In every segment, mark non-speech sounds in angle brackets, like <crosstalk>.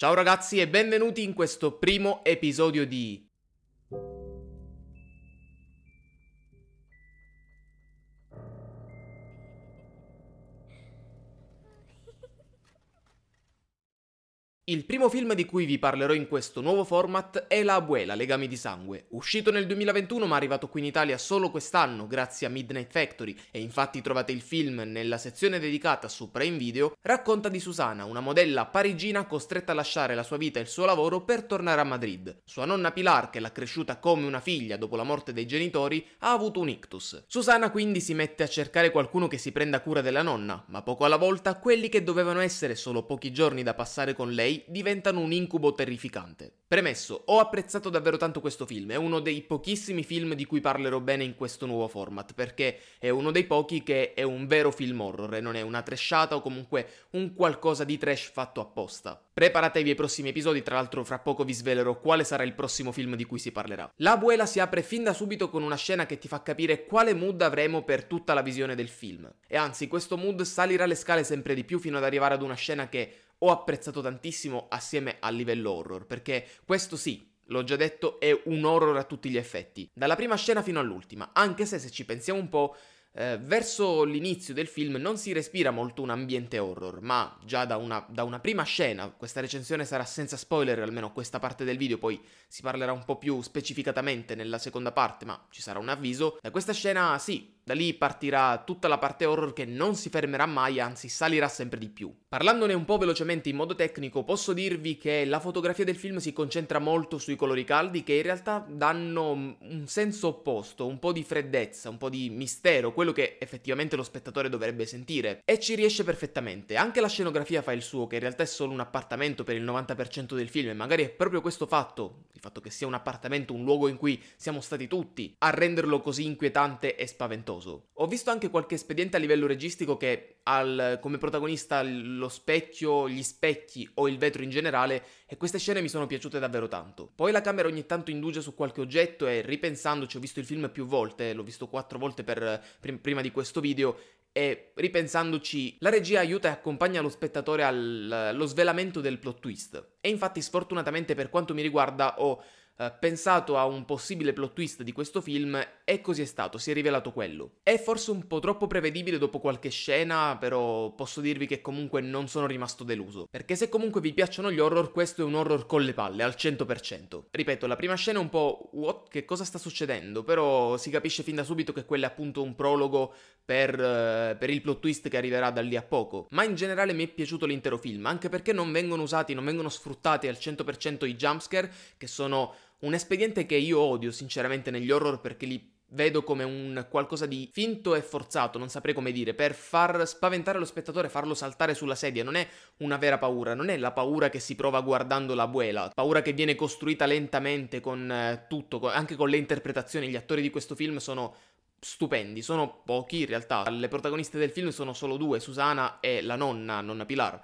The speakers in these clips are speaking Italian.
Ciao ragazzi e benvenuti in questo primo episodio di Il primo film di cui vi parlerò in questo nuovo format è La Abuela, Legami di Sangue, uscito nel 2021 ma arrivato qui in Italia solo quest'anno grazie a Midnight Factory e infatti trovate il film nella sezione dedicata su Prime Video, racconta di Susana, una modella parigina costretta a lasciare la sua vita e il suo lavoro per tornare a Madrid. Sua nonna Pilar, che l'ha cresciuta come una figlia dopo la morte dei genitori, ha avuto un ictus. Susana quindi si mette a cercare qualcuno che si prenda cura della nonna, ma poco alla volta quelli che dovevano essere solo pochi giorni da passare con lei diventano un incubo terrificante. Premesso, ho apprezzato davvero tanto questo film, è uno dei pochissimi film di cui parlerò bene in questo nuovo format, perché è uno dei pochi che è un vero film horror e non è una trashata o comunque un qualcosa di trash fatto apposta. Preparatevi ai prossimi episodi, tra l'altro fra poco vi svelerò quale sarà il prossimo film di cui si parlerà. La Buela si apre fin da subito con una scena che ti fa capire quale mood avremo per tutta la visione del film. E anzi, questo mood salirà le scale sempre di più fino ad arrivare ad una scena che ho apprezzato tantissimo assieme a livello horror, perché questo sì, L'ho già detto, è un horror a tutti gli effetti, dalla prima scena fino all'ultima, anche se se ci pensiamo un po', eh, verso l'inizio del film non si respira molto un ambiente horror, ma già da una, da una, prima scena, questa recensione sarà senza spoiler, almeno questa parte del video, poi si parlerà un po' più specificatamente nella seconda parte, ma ci sarà un avviso. Da eh, questa scena sì, da lì partirà tutta la parte horror che non si fermerà mai, anzi salirà sempre di più. Parlandone un po' velocemente in modo tecnico, posso dirvi che la fotografia del film si concentra molto sui colori caldi che in realtà danno un senso opposto, un po' di freddezza, un po' di mistero, quello quello che effettivamente lo spettatore dovrebbe sentire. E ci riesce perfettamente. Anche la scenografia fa il suo, che in realtà è solo un appartamento per il 90% del film, e magari è proprio questo fatto, il fatto che sia un appartamento, un luogo in cui siamo stati tutti, a renderlo così inquietante e spaventoso. Ho visto anche qualche espediente a livello registico che al, come protagonista lo specchio, gli specchi o il vetro in generale e queste scene mi sono piaciute davvero tanto. Poi la camera ogni tanto indugia su qualche oggetto e ripensandoci ho visto il film più volte, l'ho visto quattro volte per, pr- prima di questo video e ripensandoci, la regia aiuta e accompagna lo spettatore allo svelamento del plot twist. E infatti sfortunatamente per quanto mi riguarda ho eh, pensato a un possibile plot twist di questo film e così è stato, si è rivelato quello. È forse un po' troppo prevedibile dopo qualche scena, però posso dirvi che comunque non sono rimasto deluso. Perché se comunque vi piacciono gli horror, questo è un horror con le palle, al 100%. Ripeto, la prima scena è un po' what, che cosa sta succedendo, però si capisce fin da subito che quello è appunto un prologo per, eh, per il plot twist che arriverà da lì a poco. Ma in generale mi è piaciuto l'intero film, anche perché non vengono usati, non vengono sfruttati al 100% i jumpscare, che sono un espediente che io odio sinceramente negli horror perché li vedo come un qualcosa di finto e forzato, non saprei come dire, per far spaventare lo spettatore, farlo saltare sulla sedia. Non è una vera paura, non è la paura che si prova guardando la buela, paura che viene costruita lentamente con eh, tutto, con, anche con le interpretazioni. Gli attori di questo film sono stupendi, sono pochi in realtà. Le protagoniste del film sono solo due, Susana e la nonna, nonna Pilar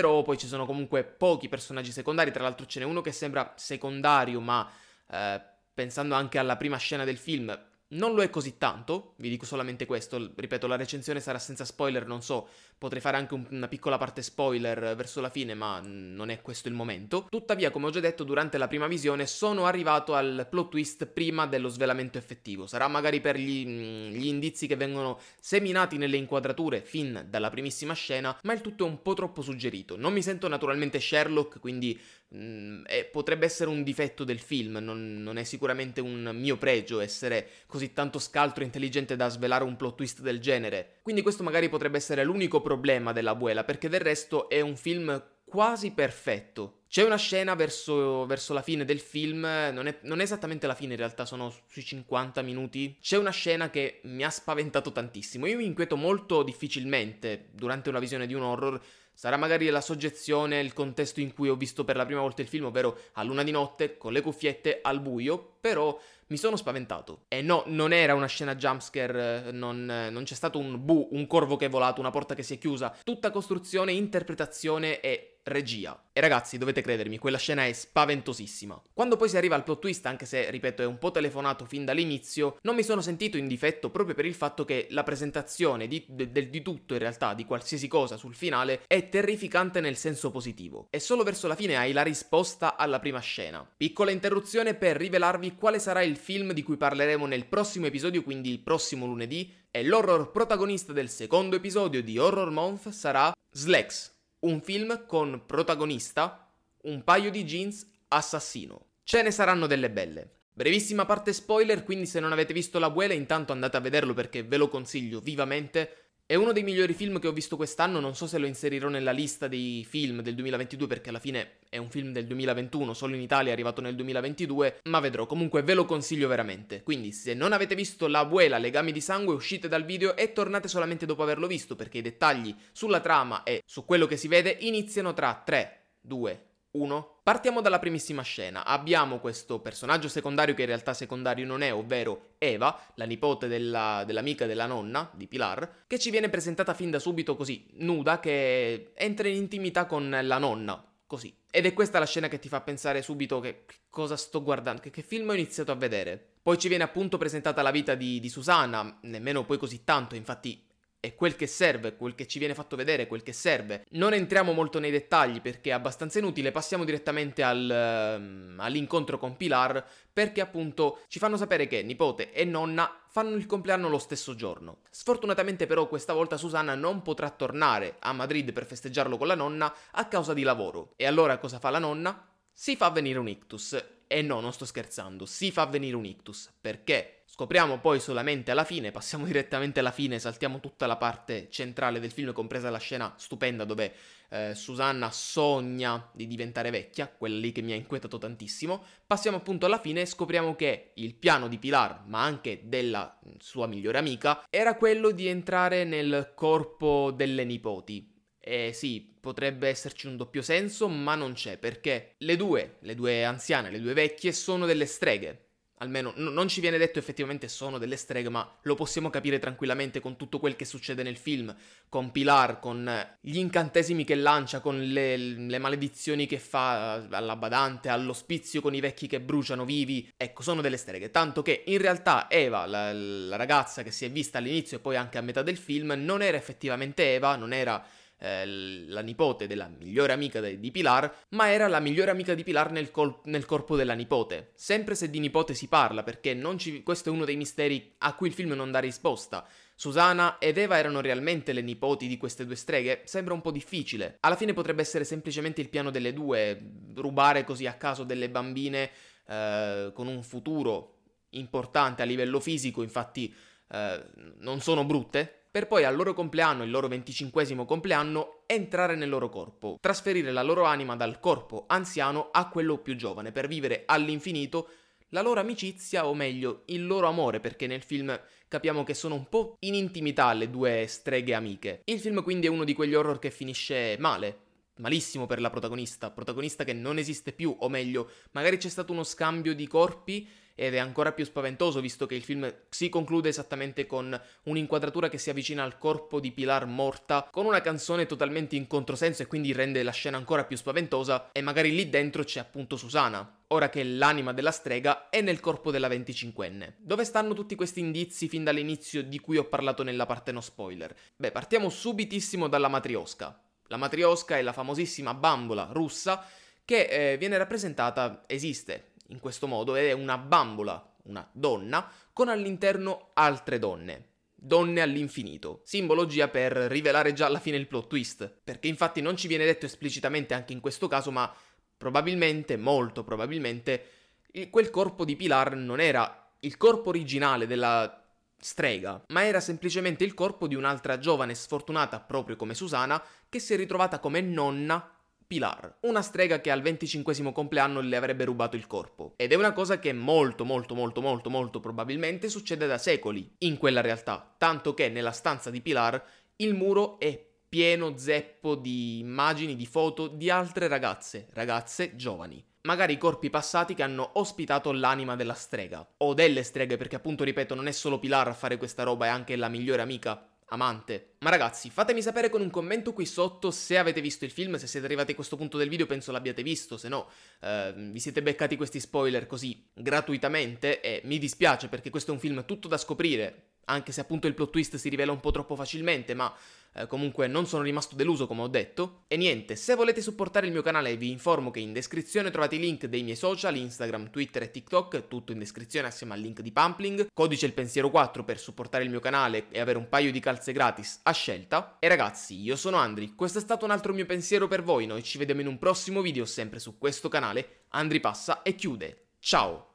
però poi ci sono comunque pochi personaggi secondari, tra l'altro ce n'è uno che sembra secondario ma... Eh, pensando anche alla prima scena del film, non lo è così tanto, vi dico solamente questo, ripeto, la recensione sarà senza spoiler, non so, potrei fare anche un, una piccola parte spoiler eh, verso la fine, ma non è questo il momento. Tuttavia, come ho già detto, durante la prima visione sono arrivato al plot twist prima dello svelamento effettivo. Sarà magari per gli, mm, gli indizi che vengono seminati nelle inquadrature fin dalla primissima scena, ma il tutto è un po' troppo suggerito. Non mi sento naturalmente Sherlock, quindi mh, mm, eh, è, potrebbe essere un difetto del film, non, non è sicuramente un mio pregio essere così così tanto scaltro e intelligente da svelare un plot twist del genere. Quindi questo magari potrebbe essere l'unico problema della Buela, perché del resto è un film quasi perfetto. C'è una scena verso, verso la fine del film, non è, non è, esattamente la fine in realtà, sono sui 50 minuti. C'è una scena che mi ha spaventato tantissimo. Io mi inquieto molto difficilmente durante una visione di un horror. Sarà magari la soggezione, il contesto in cui ho visto per la prima volta il film, ovvero a luna di notte, con le cuffiette, al buio, però mi sono spaventato. E eh, no, non era una scena jumpscare, eh, non, eh, non c'è stato un bu, un corvo che è volato, una porta che si è chiusa. Tutta costruzione, interpretazione e regia. E ragazzi, dovete credermi, quella scena è spaventosissima. Quando poi si arriva al plot twist, anche se, ripeto, è un po' telefonato fin dall'inizio, non mi sono sentito in difetto proprio per il fatto che la presentazione di, de, di tutto, in realtà, di qualsiasi cosa sul finale, è terrificante nel senso positivo. E solo verso la fine hai la risposta alla prima scena. Piccola interruzione per rivelarvi quale sarà il il film di cui parleremo nel prossimo episodio, quindi il prossimo lunedì, e l'horror protagonista del secondo episodio di Horror Month sarà Slex, un film con protagonista un paio di jeans assassino. Ce ne saranno delle belle. Brevissima parte spoiler, quindi se non avete visto la Buela intanto andate a vederlo perché ve lo consiglio vivamente, è uno dei migliori film che ho visto quest'anno, non so se lo inserirò nella lista dei film del 2022 perché alla fine è un film del 2021, solo in Italia è arrivato nel 2022, ma vedrò, comunque ve lo consiglio veramente. Quindi se non avete visto La Abuela, Legami di Sangue, uscite dal video e tornate solamente dopo averlo visto perché i dettagli sulla trama e su quello che si vede iniziano tra 3, 2, 1. 1. Partiamo dalla primissima scena. Abbiamo questo personaggio secondario che in realtà secondario non è, ovvero Eva, la nipote della, dell'amica della nonna, di Pilar, che ci viene presentata fin da subito così, nuda, che entra in intimità con la nonna, così. Ed è questa la scena che ti fa pensare subito che, cosa sto guardando, che, che, film ho iniziato a vedere. Poi ci viene appunto presentata la vita di, di Susanna, nemmeno poi così tanto, infatti è quel che serve, quel che ci viene fatto vedere, quel che serve. Non entriamo molto nei dettagli perché è abbastanza inutile, passiamo direttamente al, uh, all'incontro con Pilar perché appunto ci fanno sapere che nipote e nonna fanno il compleanno lo stesso giorno. Sfortunatamente però questa volta Susanna non potrà tornare a Madrid per festeggiarlo con la nonna a causa di lavoro. E allora cosa fa la nonna? Si fa venire un ictus. E no, non sto scherzando, si fa venire un ictus. Perché? Scopriamo poi solamente alla fine, passiamo <laughs> direttamente alla fine, saltiamo tutta la parte centrale del film, compresa la scena stupenda dove eh, Susanna sogna di diventare vecchia, quella lì che mi ha inquietato tantissimo. Passiamo appunto alla fine e scopriamo che il piano di Pilar, ma anche della sua migliore amica, era quello di entrare nel corpo delle nipoti. Eh sì, potrebbe esserci un doppio senso, ma non c'è perché le due, le due anziane, le due vecchie, sono delle streghe almeno n- non ci viene detto effettivamente sono delle streghe, ma lo possiamo capire tranquillamente con tutto quel che succede nel film, con Pilar, con eh, gli incantesimi che lancia, con le, le maledizioni che fa eh, alla badante, all'ospizio, con i vecchi che bruciano vivi. Ecco, sono delle streghe, tanto che in realtà Eva, la, la ragazza che si è vista all'inizio e poi anche a metà del film, non era effettivamente Eva, non era eh, la nipote della migliore amica di Pilar, ma era la migliore amica di Pilar nel, col- nel, corpo della nipote. Sempre se di nipote si parla, perché ci- questo è uno dei misteri a cui il film non dà risposta. Susana ed Eva erano realmente le nipoti di queste due streghe? Sembra un po' difficile. Alla fine potrebbe essere semplicemente il piano delle due, rubare così a caso delle bambine eh, con un futuro importante a livello fisico, infatti eh, non sono brutte, per poi al loro compleanno, il loro venticinquesimo compleanno, entrare nel loro corpo, trasferire la loro anima dal corpo anziano a quello più giovane per vivere all'infinito la loro amicizia, o meglio, il loro amore, perché nel film capiamo che sono un po' in intimità le due streghe amiche. Il film quindi è uno di quegli horror che finisce male, malissimo per la protagonista, protagonista che non esiste più, o meglio, magari c'è stato uno scambio di corpi ed è ancora più spaventoso visto che il film si conclude esattamente con un'inquadratura che si avvicina al corpo di Pilar morta, con una canzone totalmente in controsenso e quindi rende la scena ancora più spaventosa e magari lì dentro c'è appunto Susana, ora che l'anima della strega è nel corpo della 25enne. Dove stanno tutti questi indizi fin dall'inizio di cui ho parlato nella parte no spoiler? Beh, partiamo subitissimo dalla matriosca. La matriosca è la famosissima bambola russa che eh, viene rappresentata, esiste, in questo modo ed è una bambola, una donna, con all'interno altre donne. Donne all'infinito, simbologia per rivelare già alla fine il plot twist, perché infatti non ci viene detto esplicitamente anche in questo caso, ma probabilmente, molto probabilmente, quel corpo di Pilar non era il corpo originale della strega, ma era semplicemente il corpo di un'altra giovane sfortunata, proprio come Susana, che si è ritrovata come nonna Pilar, una strega che al 25 compleanno le avrebbe rubato il corpo. Ed è una cosa che molto molto molto molto molto probabilmente succede da secoli in quella realtà, tanto che nella stanza di Pilar il muro è pieno zeppo di immagini, di foto di altre ragazze, ragazze giovani. Magari corpi passati che hanno ospitato l'anima della strega, o delle streghe, perché appunto ripeto non è solo Pilar a fare questa roba, è anche la migliore amica amante. Ma ragazzi, fatemi sapere con un commento qui sotto se avete visto il film, se siete arrivati a questo punto del video penso l'abbiate visto, se no eh, vi siete beccati questi spoiler così gratuitamente e mi dispiace perché questo è un film tutto da scoprire, anche se appunto il plot twist si rivela un po' troppo facilmente, ma eh, comunque non sono rimasto deluso come ho detto. E niente, se volete supportare il mio canale vi informo che in descrizione trovate i link dei miei social, Instagram, Twitter e TikTok, tutto in descrizione assieme al link di Pumpling, codice il pensiero 4 per supportare il mio canale e avere un paio di calze gratis a scelta. E ragazzi, io sono Andri, questo è stato un altro mio pensiero per voi, noi ci vediamo in un prossimo video sempre su questo canale, Andri passa e chiude. Ciao!